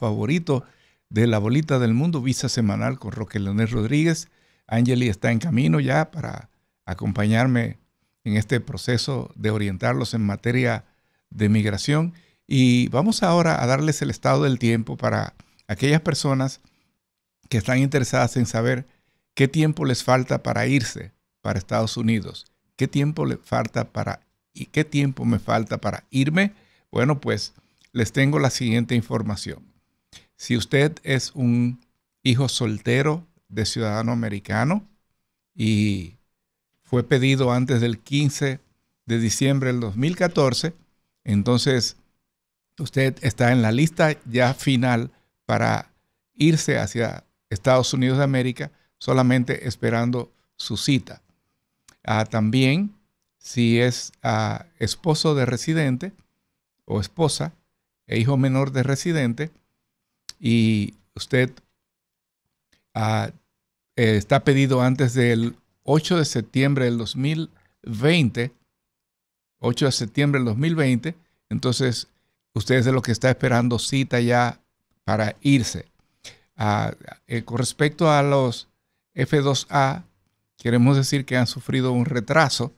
favorito de la bolita del mundo, Visa Semanal con Roque Leonel Rodríguez. Angeli está en camino ya para acompañarme en este proceso de orientarlos en materia de migración. Y vamos ahora a darles el estado del tiempo para aquellas personas que están interesadas en saber qué tiempo les falta para irse para Estados Unidos, qué tiempo le falta para y qué tiempo me falta para irme. Bueno, pues les tengo la siguiente información. Si usted es un hijo soltero de ciudadano americano y fue pedido antes del 15 de diciembre del 2014, entonces usted está en la lista ya final para irse hacia Estados Unidos de América solamente esperando su cita. Ah, también, si es ah, esposo de residente o esposa e hijo menor de residente, y usted ah, eh, está pedido antes del 8 de septiembre del 2020, 8 de septiembre del 2020, entonces usted es de lo que está esperando cita ya para irse. Ah, eh, con respecto a los F2A, queremos decir que han sufrido un retraso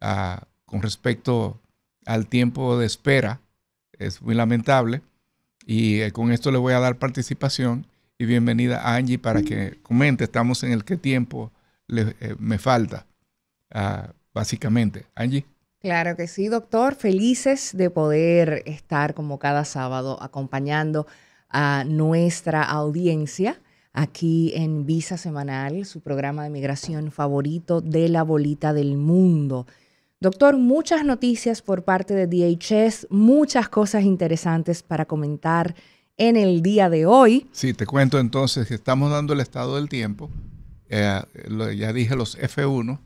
ah, con respecto al tiempo de espera. Es muy lamentable. Y eh, con esto le voy a dar participación y bienvenida a Angie para que comente. Estamos en el que tiempo le, eh, me falta, ah, básicamente. Angie. Claro que sí, doctor. Felices de poder estar como cada sábado acompañando a nuestra audiencia aquí en Visa Semanal, su programa de migración favorito de la bolita del mundo. Doctor, muchas noticias por parte de DHS, muchas cosas interesantes para comentar en el día de hoy. Sí, te cuento entonces que estamos dando el estado del tiempo. Eh, ya dije los F1,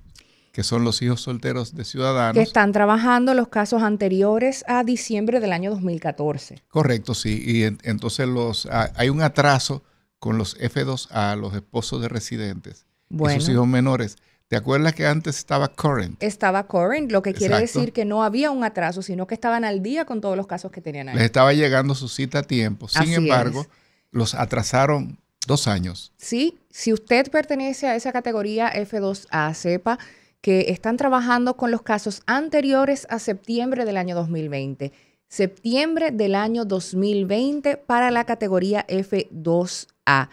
que son los hijos solteros de ciudadanos. Que están trabajando los casos anteriores a diciembre del año 2014. Correcto, sí. Y entonces los, ah, hay un atraso con los F2A, los esposos de residentes, bueno. sus hijos menores. ¿Te acuerdas que antes estaba current? Estaba current, lo que quiere decir que no había un atraso, sino que estaban al día con todos los casos que tenían ahí. Les estaba llegando su cita a tiempo. Sin embargo, los atrasaron dos años. Sí, si usted pertenece a esa categoría F2A, sepa que están trabajando con los casos anteriores a septiembre del año 2020. Septiembre del año 2020 para la categoría F2A.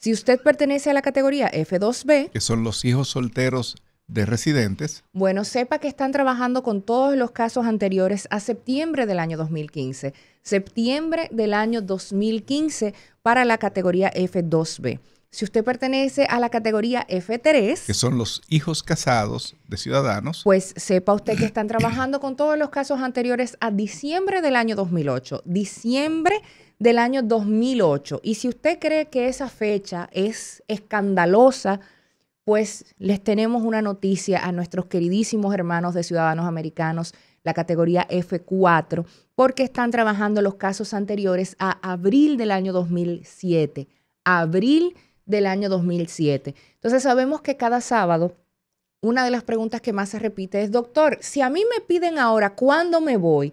Si usted pertenece a la categoría F2B, que son los hijos solteros de residentes. Bueno, sepa que están trabajando con todos los casos anteriores a septiembre del año 2015. Septiembre del año 2015 para la categoría F2B. Si usted pertenece a la categoría F3, que son los hijos casados de ciudadanos, pues sepa usted que están trabajando con todos los casos anteriores a diciembre del año 2008. Diciembre del año 2008. Y si usted cree que esa fecha es escandalosa, pues les tenemos una noticia a nuestros queridísimos hermanos de Ciudadanos Americanos, la categoría F4, porque están trabajando los casos anteriores a abril del año 2007. Abril del año 2007. Entonces sabemos que cada sábado una de las preguntas que más se repite es, doctor, si a mí me piden ahora cuándo me voy,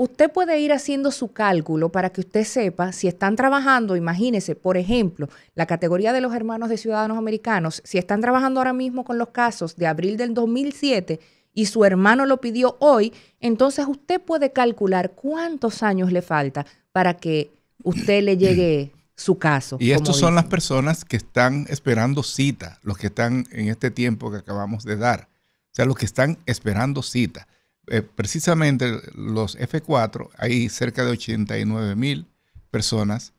usted puede ir haciendo su cálculo para que usted sepa si están trabajando, imagínese, por ejemplo, la categoría de los hermanos de ciudadanos americanos, si están trabajando ahora mismo con los casos de abril del 2007 y su hermano lo pidió hoy, entonces usted puede calcular cuántos años le falta para que usted le llegue su caso. Y estos son las personas que están esperando cita, los que están en este tiempo que acabamos de dar, o sea, los que están esperando cita. Eh, precisamente los F4, hay cerca de 89 mil personas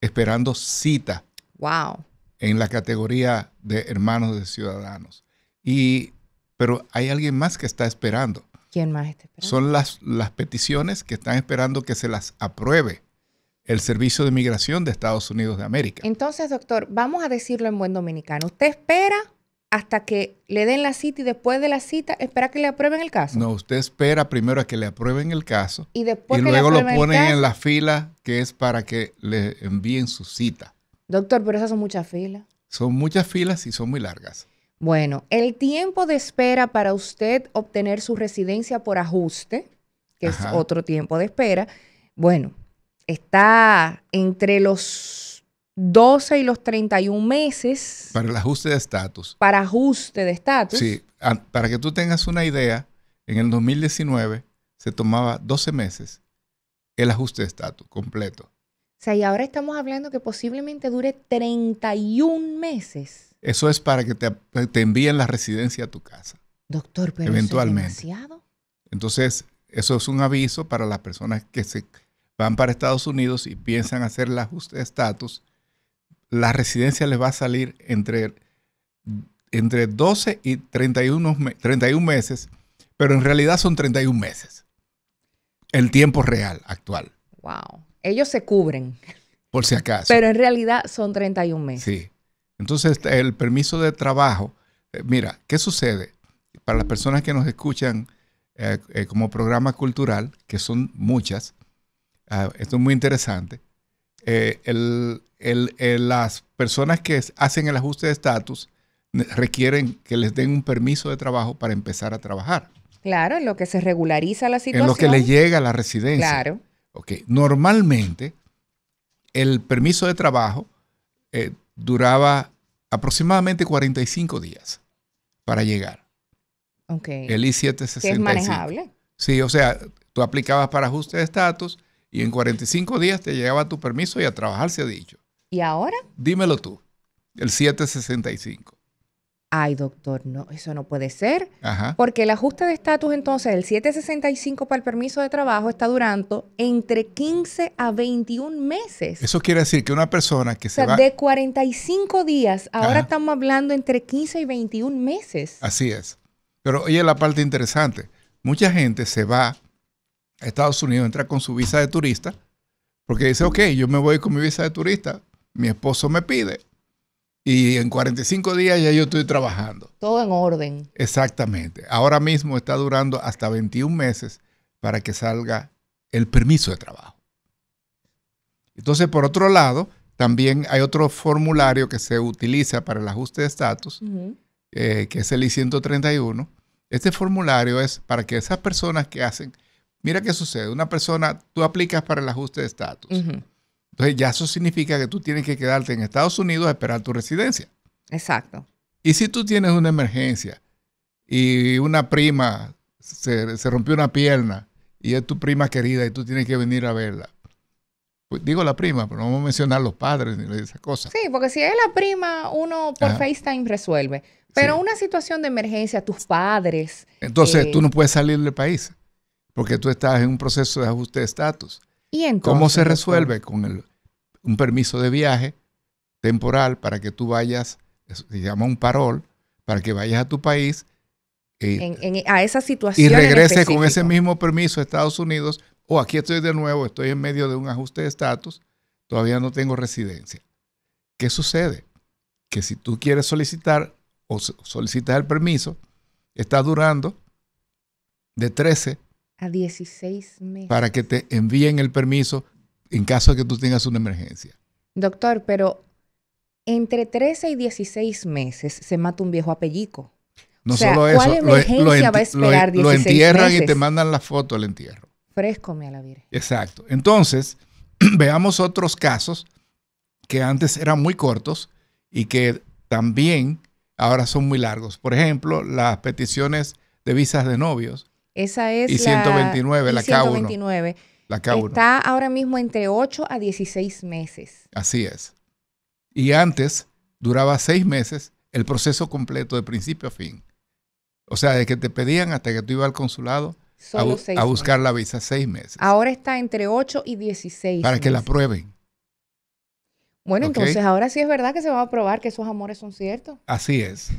esperando cita. Wow. En la categoría de hermanos de ciudadanos. Y, pero hay alguien más que está esperando. ¿Quién más está esperando? Son las, las peticiones que están esperando que se las apruebe el Servicio de Migración de Estados Unidos de América. Entonces, doctor, vamos a decirlo en buen dominicano. ¿Usted espera hasta que le den la cita y después de la cita espera que le aprueben el caso. No, usted espera primero a que le aprueben el caso y, después y luego lo ponen en la fila que es para que le envíen su cita. Doctor, pero esas son muchas filas. Son muchas filas y son muy largas. Bueno, el tiempo de espera para usted obtener su residencia por ajuste, que es otro tiempo de espera, bueno, está entre los 12 y los 31 meses. Para el ajuste de estatus. Para ajuste de estatus. Sí, para que tú tengas una idea, en el 2019 se tomaba 12 meses el ajuste de estatus completo. O sea, y ahora estamos hablando que posiblemente dure 31 meses. Eso es para que te, te envíen la residencia a tu casa. Doctor, pero eventualmente. demasiado. Entonces, eso es un aviso para las personas que se van para Estados Unidos y piensan hacer el ajuste de estatus la residencia les va a salir entre, entre 12 y 31, 31 meses, pero en realidad son 31 meses. El tiempo real actual. Wow. Ellos se cubren. Por si acaso. Pero en realidad son 31 meses. Sí. Entonces, este, el permiso de trabajo, eh, mira, ¿qué sucede? Para las personas que nos escuchan eh, eh, como programa cultural, que son muchas, ah, esto es muy interesante, eh, eh, las personas que hacen el ajuste de estatus requieren que les den un permiso de trabajo para empezar a trabajar. Claro, en lo que se regulariza la situación. En lo que le llega a la residencia. Claro. Normalmente, el permiso de trabajo eh, duraba aproximadamente 45 días para llegar. El I-765. es manejable. Sí, o sea, tú aplicabas para ajuste de estatus, y en 45 días te llegaba tu permiso y a trabajar se ha dicho. ¿Y ahora? Dímelo tú, el 765. Ay, doctor, no, eso no puede ser. Ajá. Porque el ajuste de estatus entonces el 765 para el permiso de trabajo está durando entre 15 a 21 meses. Eso quiere decir que una persona que o sea, se De 45 días, ahora estamos hablando entre 15 y 21 meses. Así es. Pero oye la parte interesante. Mucha gente se va Estados Unidos, entra con su visa de turista, porque dice, ok, yo me voy con mi visa de turista, mi esposo me pide, y en 45 días ya yo estoy trabajando. Todo en orden. Exactamente. Ahora mismo está durando hasta 21 meses para que salga el permiso de trabajo. Entonces, por otro lado, también hay otro formulario que se utiliza para el ajuste de estatus, eh, que es el I-131. Este formulario es para que esas personas que hacen Mira qué sucede. Una persona, tú aplicas para el ajuste de estatus. Entonces ya eso significa que tú tienes que quedarte en Estados Unidos a esperar tu residencia. Exacto. Y si tú tienes una emergencia y una prima se, rompió una pierna y es tu prima querida y tú tienes que venir a verla, pues, digo la prima, pero no vamos a mencionar los padres ni esas cosas. Sí, porque si es la prima, uno por FaceTime resuelve. Pero una situación de emergencia, tus padres. Entonces eh, tú no puedes salir del país porque tú estás en un proceso de ajuste de estatus. ¿Y entonces, ¿Cómo se resuelve? Con un permiso de viaje temporal para que tú vayas, se llama un parol, para que vayas a tu país. Y, eh, a esa situación. Y regreses con ese mismo permiso a Estados Unidos, o aquí estoy de nuevo, estoy en medio de un ajuste de estatus, todavía no tengo residencia. ¿Qué sucede? Que si tú quieres solicitar o solicitas el permiso, está durando de 13 a 16 meses. Para que te envíen el permiso en caso de que tú tengas una emergencia. Doctor, pero entre 13 y 16 meses se mata un viejo apellico. No solo eso, ¿cuál emergencia lo, lo va a esperar lo entierran y te mandan la foto al entierro. Fresco, me la Exacto. Entonces, veamos otros casos que antes eran muy cortos y que también ahora son muy largos. Por ejemplo, las peticiones de visas de novios esa es 129, la, 129, la K1. La Está ahora mismo entre 8 a 16 meses. Así es. Y antes duraba 6 meses el proceso completo de principio a fin. O sea, de que te pedían hasta que tú ibas al consulado a, buscar la visa 6 meses. Ahora está entre 8 y 16. Para que la prueben. Bueno, entonces ahora sí es verdad que se va a probar que esos amores son ciertos. Así es.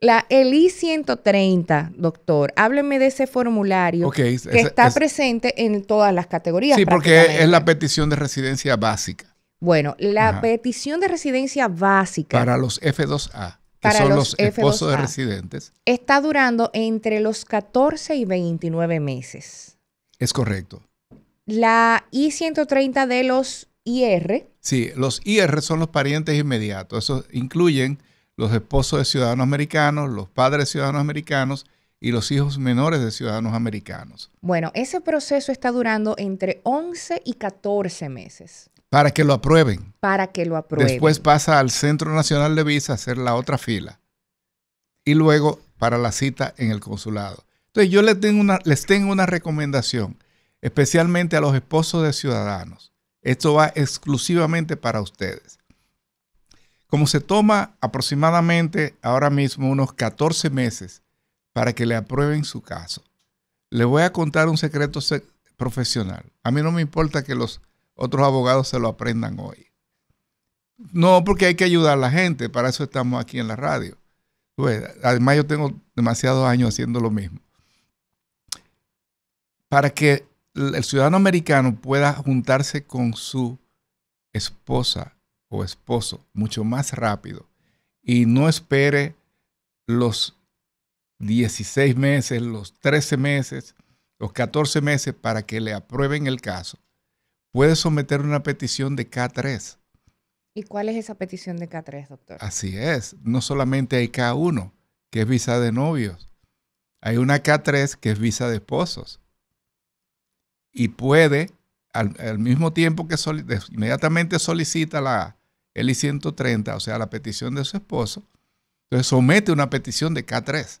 La i 130, doctor, hábleme de ese formulario que está presente en todas las categorías. Sí, porque es la petición de residencia básica. Bueno, la petición de residencia básica. Para los F2A, que son los, los esposos de residentes. Está durando entre los 14 y 29 meses. Es correcto. La I-130 de los IR. Sí, los IR son los parientes inmediatos. Eso incluyen los esposos de ciudadanos americanos, los padres de ciudadanos americanos y los hijos menores de ciudadanos americanos. Bueno, ese proceso está durando entre 11 y 14 meses. Para que lo aprueben. Para que lo aprueben. Después pasa al Centro Nacional de Visa a hacer la otra fila. Y luego para la cita en el consulado. Entonces yo les tengo una, les tengo una recomendación, especialmente a los esposos de ciudadanos. Esto va exclusivamente para ustedes. Como se toma aproximadamente ahora mismo unos 14 meses para que le aprueben su caso, le voy a contar un secreto profesional. A mí no me importa que los otros abogados se lo aprendan hoy. No, porque hay que ayudar a la gente, para eso estamos aquí en la radio. Pues, además yo tengo demasiados años haciendo lo mismo. Para que el ciudadano americano pueda juntarse con su esposa o esposo mucho más rápido y no espere los 16 meses, los 13 meses, los 14 meses para que le aprueben el caso, puede someter una petición de K3. ¿Y cuál es esa petición de K3, doctor? Así es, no solamente hay K1, que es visa de novios, hay una K3 que es visa de esposos. Y puede, al, mismo tiempo que inmediatamente solicita la, el i 130, o sea, la petición de su esposo, entonces somete una petición de K3,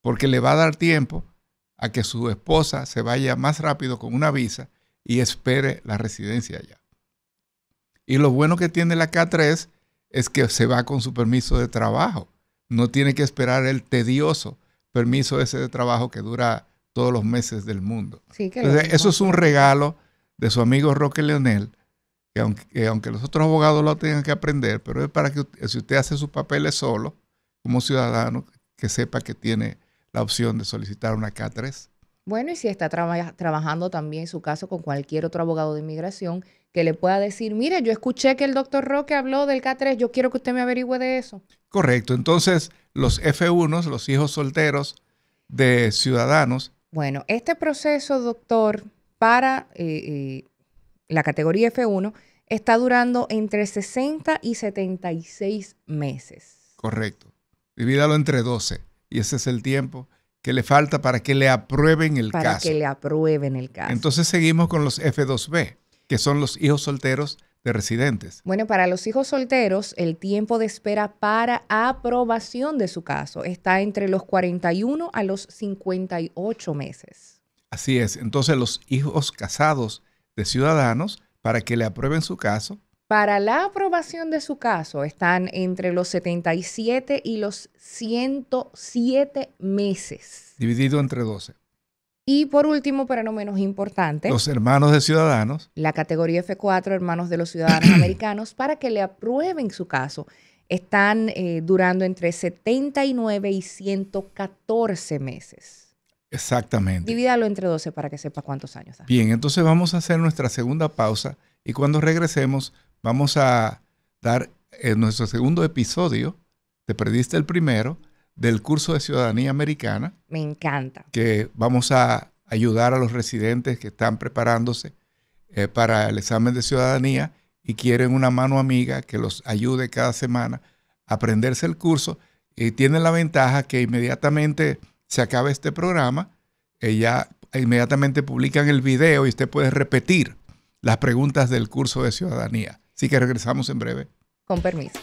porque le va a dar tiempo a que su esposa se vaya más rápido con una visa y espere la residencia allá. Y lo bueno que tiene la K3 es que se va con su permiso de trabajo. No tiene que esperar el tedioso permiso ese de trabajo que dura todos los meses del mundo. eso es un regalo de su amigo Roque Leonel que aunque, los otros abogados lo tengan que aprender, pero es para que si usted hace sus papeles solo, como ciudadano, que sepa que tiene la opción de solicitar una K3. Bueno, y si está trabajando también su caso con cualquier otro abogado de inmigración, que le pueda decir, mire, yo escuché que el doctor Roque habló del K3, yo quiero que usted me averigüe de eso. Correcto, entonces los F1, los hijos solteros de ciudadanos. Bueno, este proceso, doctor, para eh, eh, la categoría F1, está durando entre 60 y 76 meses. Correcto. Divídalo entre 12 y ese es el tiempo que le falta para que le aprueben el caso. Para que le aprueben el caso. Entonces seguimos con los F2B, que son los hijos solteros de residentes. Bueno, para los hijos solteros, el tiempo de espera para aprobación de su caso está entre los 41 a los 58 meses. Así es. Entonces, los hijos casados de ciudadanos para que le aprueben su caso. Para la aprobación de su caso están entre los 77 y los 107 meses. Dividido entre 12. Y por último, pero no menos importante, los hermanos de ciudadanos. La categoría F4, hermanos de los ciudadanos americanos, para que le aprueben su caso, están eh, durando entre 79 y 114 meses. Exactamente. Divídalo entre 12 para que sepa cuántos años Bien, entonces vamos a hacer nuestra segunda pausa y cuando regresemos vamos a dar eh, nuestro segundo episodio, te perdiste el primero, del curso de ciudadanía americana. Me encanta. Que vamos a ayudar a los residentes que están preparándose eh, para el examen de ciudadanía y quieren una mano amiga que los ayude cada semana a aprenderse el curso y tienen la ventaja que inmediatamente se acaba este programa, ella inmediatamente publican el video y usted puede repetir las preguntas del curso de ciudadanía. Así que regresamos en breve. Con permiso.